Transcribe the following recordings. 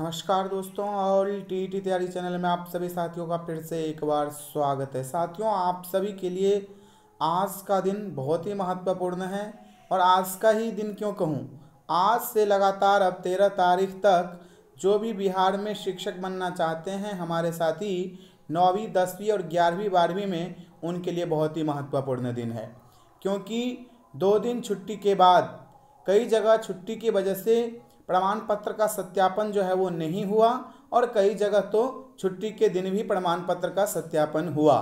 नमस्कार दोस्तों और टी टी तैयारी चैनल में आप सभी साथियों का फिर से एक बार स्वागत है साथियों आप सभी के लिए आज का दिन बहुत ही महत्वपूर्ण है और आज का ही दिन क्यों कहूँ आज से लगातार अब तेरह तारीख तक जो भी बिहार में शिक्षक बनना चाहते हैं हमारे साथी नौवीं दसवीं और ग्यारहवीं बारहवीं में उनके लिए बहुत ही महत्वपूर्ण दिन है क्योंकि दो दिन छुट्टी के बाद कई जगह छुट्टी की वजह से प्रमाण पत्र का सत्यापन जो है वो नहीं हुआ और कई जगह तो छुट्टी के दिन भी प्रमाण पत्र का सत्यापन हुआ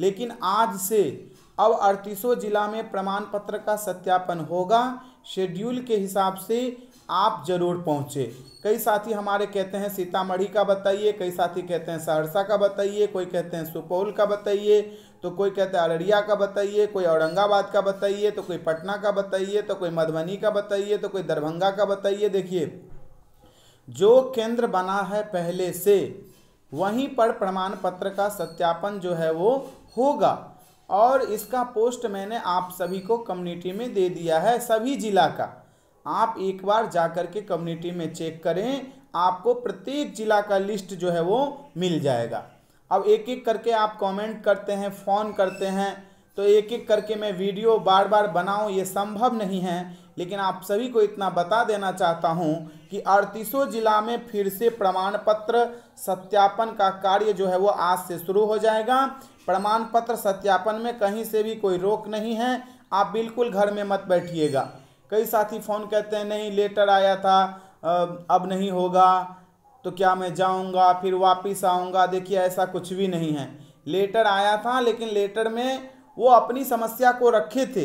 लेकिन आज से अब अड़तीसों जिला में प्रमाण पत्र का सत्यापन होगा शेड्यूल के हिसाब से आप जरूर पहुँचे कई साथी हमारे कहते हैं सीतामढ़ी का बताइए कई साथी कहते हैं सहरसा का बताइए कोई कहते हैं सुपौल का बताइए तो कोई कहते हैं अररिया का बताइए कोई औरंगाबाद का बताइए तो कोई पटना का बताइए तो कोई मधुबनी का बताइए तो कोई दरभंगा का बताइए देखिए जो केंद्र बना है पहले से वहीं पर प्रमाण पत्र का सत्यापन जो है वो होगा और इसका पोस्ट मैंने आप सभी को कम्युनिटी में दे दिया है सभी जिला का आप एक बार जाकर के कम्युनिटी में चेक करें आपको प्रत्येक जिला का लिस्ट जो है वो मिल जाएगा अब एक एक करके आप कमेंट करते हैं फ़ोन करते हैं तो एक एक करके मैं वीडियो बार बार बनाऊं ये संभव नहीं है लेकिन आप सभी को इतना बता देना चाहता हूं कि अड़तीसों जिला में फिर से प्रमाण पत्र सत्यापन का कार्य जो है वो आज से शुरू हो जाएगा प्रमाण पत्र सत्यापन में कहीं से भी कोई रोक नहीं है आप बिल्कुल घर में मत बैठिएगा कई साथी फ़ोन कहते हैं नहीं लेटर आया था अब नहीं होगा तो क्या मैं जाऊंगा फिर वापस आऊंगा देखिए ऐसा कुछ भी नहीं है लेटर आया था लेकिन लेटर में वो अपनी समस्या को रखे थे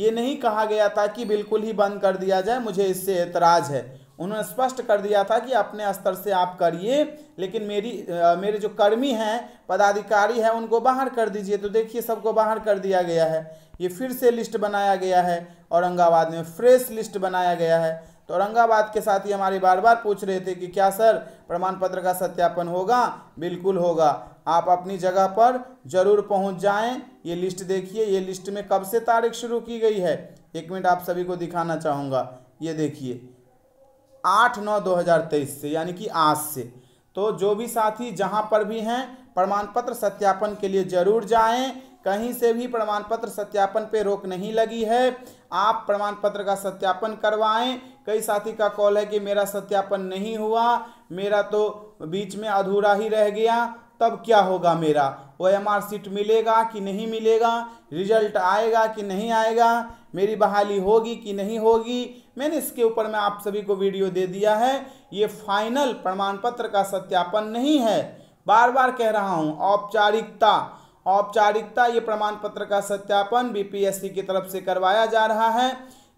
ये नहीं कहा गया था कि बिल्कुल ही बंद कर दिया जाए मुझे इससे एतराज़ है उन्होंने स्पष्ट कर दिया था कि अपने स्तर से आप करिए लेकिन मेरी आ, मेरे जो कर्मी हैं पदाधिकारी हैं उनको बाहर कर दीजिए तो देखिए सबको बाहर कर दिया गया है ये फिर से लिस्ट बनाया गया है औरंगाबाद में फ्रेश लिस्ट बनाया गया है तो औरंगाबाद के साथ ही हमारे बार बार पूछ रहे थे कि क्या सर प्रमाण पत्र का सत्यापन होगा बिल्कुल होगा आप अपनी जगह पर जरूर पहुंच जाएं ये लिस्ट देखिए ये लिस्ट में कब से तारीख शुरू की गई है एक मिनट आप सभी को दिखाना चाहूँगा ये देखिए आठ नौ दो हज़ार तेईस से यानी कि आज से तो जो भी साथी जहाँ पर भी हैं प्रमाण पत्र सत्यापन के लिए ज़रूर जाएं कहीं से भी प्रमाण पत्र सत्यापन पे रोक नहीं लगी है आप प्रमाण पत्र का सत्यापन करवाएं कई साथी का कॉल है कि मेरा सत्यापन नहीं हुआ मेरा तो बीच में अधूरा ही रह गया तब क्या होगा मेरा ओ एम आर सीट मिलेगा कि नहीं मिलेगा रिजल्ट आएगा कि नहीं आएगा मेरी बहाली होगी कि नहीं होगी मैंने इसके ऊपर मैं आप सभी को वीडियो दे दिया है ये फाइनल प्रमाण पत्र का सत्यापन नहीं है बार बार कह रहा हूँ औपचारिकता औपचारिकता ये प्रमाण पत्र का सत्यापन बीपीएससी की तरफ से करवाया जा रहा है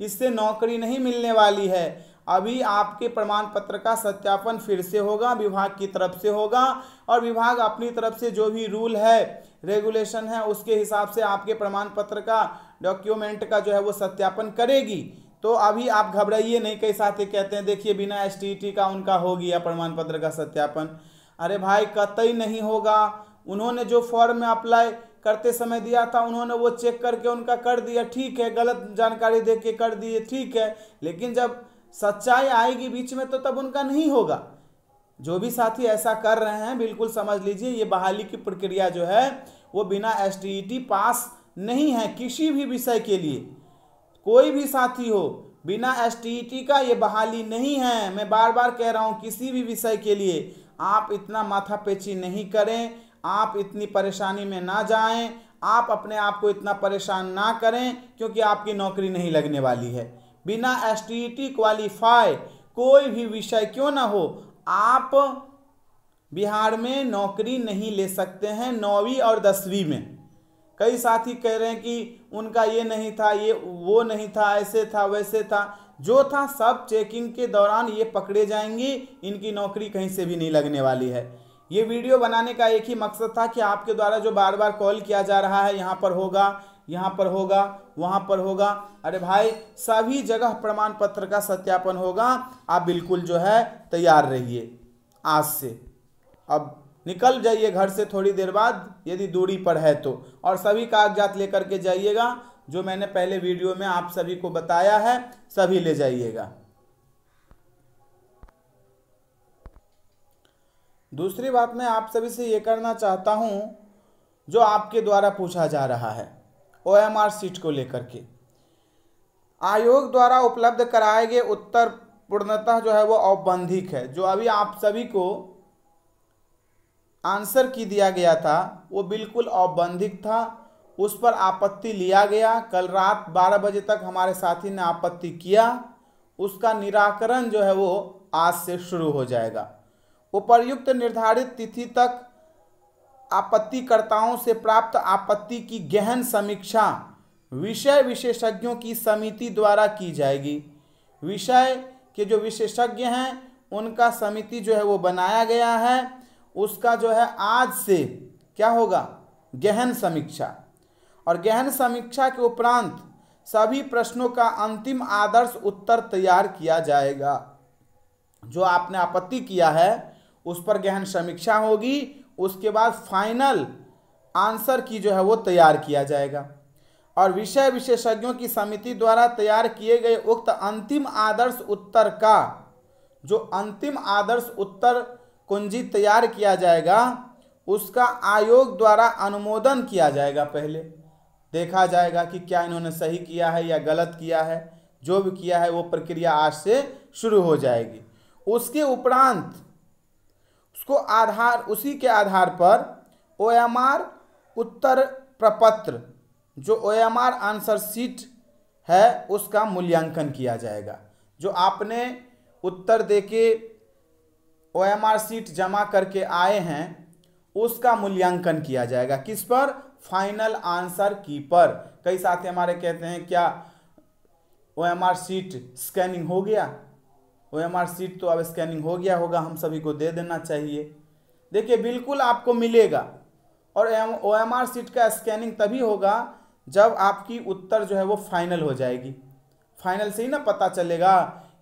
इससे नौकरी नहीं मिलने वाली है अभी आपके प्रमाण पत्र का सत्यापन फिर से होगा विभाग की तरफ से होगा और विभाग अपनी तरफ से जो भी रूल है रेगुलेशन है उसके हिसाब से आपके प्रमाण पत्र का डॉक्यूमेंट का जो है वो सत्यापन करेगी तो अभी आप घबराइए नहीं कई साथी कहते हैं देखिए बिना एस e का उनका हो गया प्रमाण पत्र का सत्यापन अरे भाई कतई नहीं होगा उन्होंने जो फॉर्म में अप्लाई करते समय दिया था उन्होंने वो चेक करके उनका कर दिया ठीक है गलत जानकारी दे के कर दिए ठीक है लेकिन जब सच्चाई आएगी बीच में तो तब उनका नहीं होगा जो भी साथी ऐसा कर रहे हैं बिल्कुल समझ लीजिए ये बहाली की प्रक्रिया जो है वो बिना एस e पास नहीं है किसी भी विषय के लिए कोई भी साथी हो बिना एस e का ये बहाली नहीं है मैं बार बार कह रहा हूँ किसी भी विषय के लिए आप इतना माथा पेची नहीं करें आप इतनी परेशानी में ना जाएं आप अपने आप को इतना परेशान ना करें क्योंकि आपकी नौकरी नहीं लगने वाली है बिना एस क्वालिफाई e कोई भी विषय क्यों ना हो आप बिहार में नौकरी नहीं ले सकते हैं नौवीं और दसवीं में कई साथी कह रहे हैं कि उनका ये नहीं था ये वो नहीं था ऐसे था वैसे था जो था सब चेकिंग के दौरान ये पकड़े जाएंगी इनकी नौकरी कहीं से भी नहीं लगने वाली है ये वीडियो बनाने का एक ही मकसद था कि आपके द्वारा जो बार बार कॉल किया जा रहा है यहाँ पर होगा यहाँ पर होगा वहाँ पर होगा अरे भाई सभी जगह प्रमाण पत्र का सत्यापन होगा आप बिल्कुल जो है तैयार रहिए आज से अब निकल जाइए घर से थोड़ी देर बाद यदि दूरी पर है तो और सभी कागजात लेकर के जाइएगा जो मैंने पहले वीडियो में आप सभी को बताया है सभी ले जाइएगा दूसरी बात मैं आप सभी से ये करना चाहता हूँ जो आपके द्वारा पूछा जा रहा है ओ एम आर सीट को लेकर के आयोग द्वारा उपलब्ध कराए गए उत्तर पूर्णतः जो है वो औपबंधिक है जो अभी आप सभी को आंसर की दिया गया था वो बिल्कुल औबंधिक था उस पर आपत्ति लिया गया कल रात 12 बजे तक हमारे साथी ने आपत्ति किया उसका निराकरण जो है वो आज से शुरू हो जाएगा उपर्युक्त निर्धारित तिथि तक आपत्तिकर्ताओं से प्राप्त आपत्ति की गहन समीक्षा विषय विशेषज्ञों की समिति द्वारा की जाएगी विषय के जो विशेषज्ञ हैं उनका समिति जो है वो बनाया गया है उसका जो है आज से क्या होगा गहन समीक्षा और गहन समीक्षा के उपरांत सभी प्रश्नों का अंतिम आदर्श उत्तर तैयार किया जाएगा जो आपने आपत्ति किया है उस पर गहन समीक्षा होगी उसके बाद फाइनल आंसर की जो है वो तैयार किया जाएगा और विषय विशेषज्ञों की समिति द्वारा तैयार किए गए उक्त अंतिम आदर्श उत्तर का जो अंतिम आदर्श उत्तर कुंजी तैयार किया जाएगा उसका आयोग द्वारा अनुमोदन किया जाएगा पहले देखा जाएगा कि क्या इन्होंने सही किया है या गलत किया है जो भी किया है वो प्रक्रिया आज से शुरू हो जाएगी उसके उपरांत उसको आधार उसी के आधार पर ओ एम आर उत्तर प्रपत्र जो O M R answer sheet है उसका मूल्यांकन किया जाएगा जो आपने उत्तर देके ओ एम आर सीट जमा करके आए हैं उसका मूल्यांकन किया जाएगा किस पर फाइनल आंसर की पर कई साथी हमारे कहते हैं क्या O M R sheet scanning हो गया ओ एम आर सीट तो अब स्कैनिंग हो गया होगा हम सभी को दे देना चाहिए देखिए बिल्कुल आपको मिलेगा और ओ एम आर सीट का स्कैनिंग तभी होगा जब आपकी उत्तर जो है वो फाइनल हो जाएगी फाइनल से ही ना पता चलेगा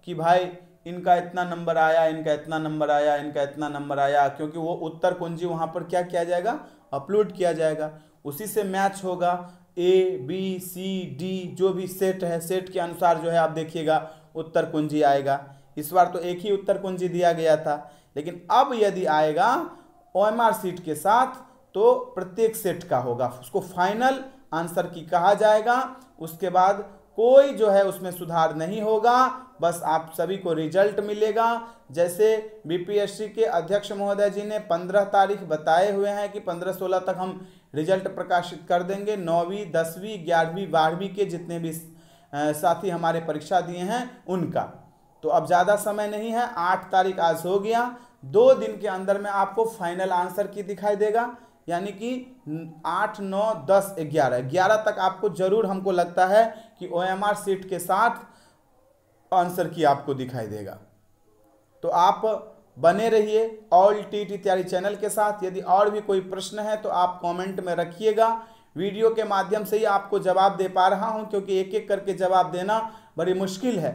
कि भाई इनका इतना नंबर आया इनका इतना नंबर आया इनका इतना नंबर आया क्योंकि वो उत्तर कुंजी वहाँ पर क्या किया जाएगा अपलोड किया जाएगा उसी से मैच होगा ए बी सी डी जो भी सेट है सेट के अनुसार जो है आप देखिएगा उत्तर कुंजी आएगा इस बार तो एक ही उत्तर कुंजी दिया गया था लेकिन अब यदि आएगा ओ एम आर सीट के साथ तो प्रत्येक सेट का होगा उसको फाइनल आंसर की कहा जाएगा उसके बाद कोई जो है उसमें सुधार नहीं होगा बस आप सभी को रिजल्ट मिलेगा जैसे बीपीएससी के अध्यक्ष महोदय जी ने 15 तारीख बताए हुए हैं कि 15-16 तक हम रिजल्ट प्रकाशित कर देंगे नौवीं दसवीं ग्यारहवीं बारहवीं के जितने भी साथी हमारे परीक्षा दिए हैं उनका तो अब ज़्यादा समय नहीं है आठ तारीख आज हो गया दो दिन के अंदर में आपको फाइनल आंसर की दिखाई देगा यानी कि आठ नौ दस ग्यारह ग्यारह तक आपको जरूर हमको लगता है कि ओ एम आर सीट के साथ आंसर की आपको दिखाई देगा तो आप बने रहिए ऑल टी टी तैयारी चैनल के साथ यदि और भी कोई प्रश्न है तो आप कमेंट में रखिएगा वीडियो के माध्यम से ही आपको जवाब दे पा रहा हूं क्योंकि एक एक करके जवाब देना बड़ी मुश्किल है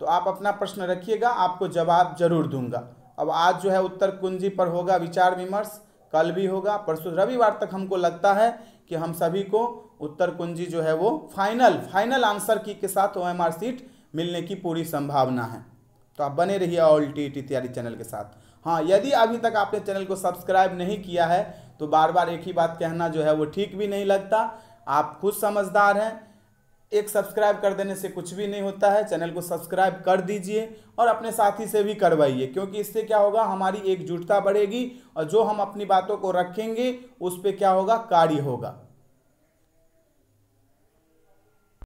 तो आप अपना प्रश्न रखिएगा आपको जवाब जरूर दूंगा अब आज जो है उत्तर कुंजी पर होगा विचार विमर्श कल भी होगा परसों रविवार तक हमको लगता है कि हम सभी को उत्तर कुंजी जो है वो फाइनल फाइनल आंसर की के साथ ओ एम आर सीट मिलने की पूरी संभावना है तो आप बने रहिए ऑल टी टी तैयारी चैनल के साथ हाँ यदि अभी तक आपने चैनल को सब्सक्राइब नहीं किया है तो बार बार एक ही बात कहना जो है वो ठीक भी नहीं लगता आप खुद समझदार हैं एक सब्सक्राइब कर देने से कुछ भी नहीं होता है चैनल को सब्सक्राइब कर दीजिए और अपने साथी से भी करवाइए क्योंकि इससे क्या होगा हमारी एकजुटता बढ़ेगी और जो हम अपनी बातों को रखेंगे उस पर क्या होगा कार्य होगा